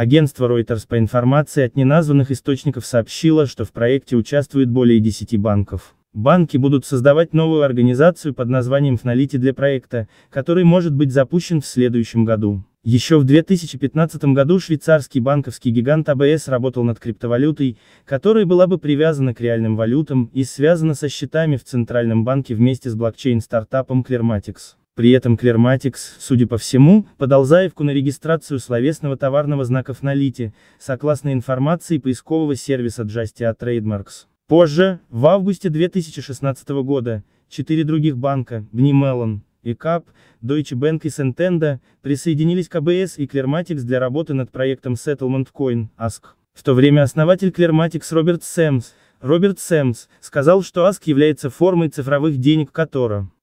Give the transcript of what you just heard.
Агентство Reuters по информации от неназванных источников сообщило, что в проекте участвует более 10 банков. Банки будут создавать новую организацию под названием Фналити для проекта, который может быть запущен в следующем году. Еще в 2015 году швейцарский банковский гигант АБС работал над криптовалютой, которая была бы привязана к реальным валютам и связана со счетами в Центральном банке вместе с блокчейн-стартапом Clearmatics. При этом Клерматикс, судя по всему, подал заявку на регистрацию словесного товарного знака в Фналити, согласно информации поискового сервиса Justia Trademarks. Позже, в августе 2016 года, четыре других банка, Бнимелон, ИКАП, Deutsche Bank и Сентенда, присоединились к АБС и Клерматикс для работы над проектом Settlement Coin, ASK. В то время основатель Клерматикс Роберт Сэмс, Роберт Сэмс, сказал, что ASK является формой цифровых денег которая